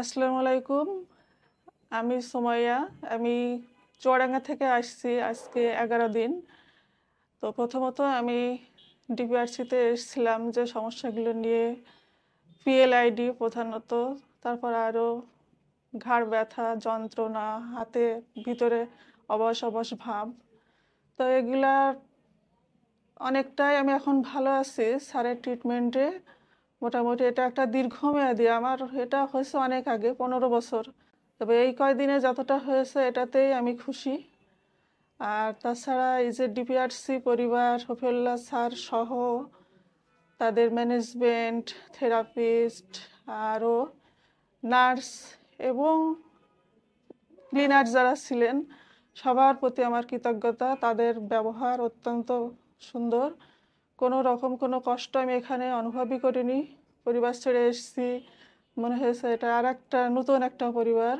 আসসালামু আলাইকুম আমি সোমাইয়া আমি চুয়াডাঙ্গা থেকে আসছি আজকে এগারো দিন তো প্রথমত আমি ডিপিআরসিতে এসেছিলাম যে সমস্যাগুলো নিয়ে পিএলআইডি প্রধানত তারপর আরও ঘাড় ব্যথা যন্ত্রণা হাতে ভিতরে অবশ অবশ ভাব তো এগুলা অনেকটাই আমি এখন ভালো আছি স্যারের ট্রিটমেন্টে মোটামুটি এটা একটা দীর্ঘমেয়াদী আমার এটা হয়েছে অনেক আগে পনেরো বছর তবে এই কয়দিনে যতটা হয়েছে এটাতেই আমি খুশি আর তাছাড়া এই যে ডিপিআরসি পরিবার হফিউল্লাহ স্যার সহ তাদের ম্যানেজমেন্ট থেরাপিস্ট আরও নার্স এবং ক্লিনার যারা ছিলেন সবার প্রতি আমার কৃতজ্ঞতা তাদের ব্যবহার অত্যন্ত সুন্দর কোনো রকম কোনো কষ্ট আমি এখানে অনুভবই করিনি পরিবার ছেড়ে এসেছি মনে হয়েছে এটা আর একটা নতুন একটা পরিবার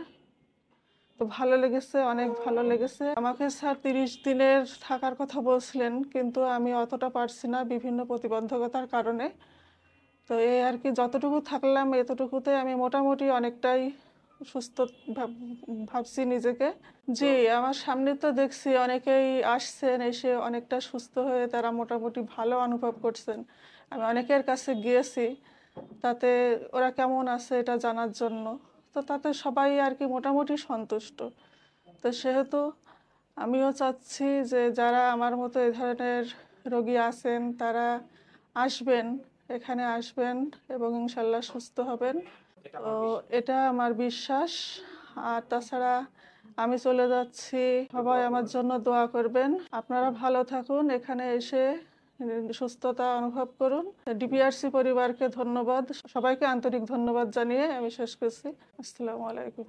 তো ভালো লেগেছে অনেক ভালো লেগেছে আমাকে স্যার তিরিশ দিনের থাকার কথা বলছিলেন কিন্তু আমি অতটা পারছি না বিভিন্ন প্রতিবন্ধকতার কারণে তো এই আর কি যতটুকু থাকলাম এতটুকুতে আমি মোটামুটি অনেকটাই সুস্থ ভাবছি নিজেকে জি আমার সামনে তো দেখছি অনেকেই আসছেন এসে অনেকটা সুস্থ হয়ে তারা মোটামুটি ভালো অনুভব করছেন আমি অনেকের কাছে গিয়েছি তাতে ওরা কেমন আছে এটা জানার জন্য তো তাতে সবাই আর কি মোটামুটি সন্তুষ্ট তো সেহেতু আমিও চাচ্ছি যে যারা আমার মতো এ ধরনের রোগী আছেন তারা আসবেন এখানে আসবেন এবং ইনশাল্লাহ সুস্থ হবেন তো এটা আমার বিশ্বাস আর তাছাড়া আমি চলে যাচ্ছি সবাই আমার জন্য দোয়া করবেন আপনারা ভালো থাকুন এখানে এসে সুস্থতা অনুভব করুন ডিপিআরসি পরিবারকে ধন্যবাদ সবাইকে আন্তরিক ধন্যবাদ জানিয়ে আমি শেষ করছি আসসালামু আলাইকুম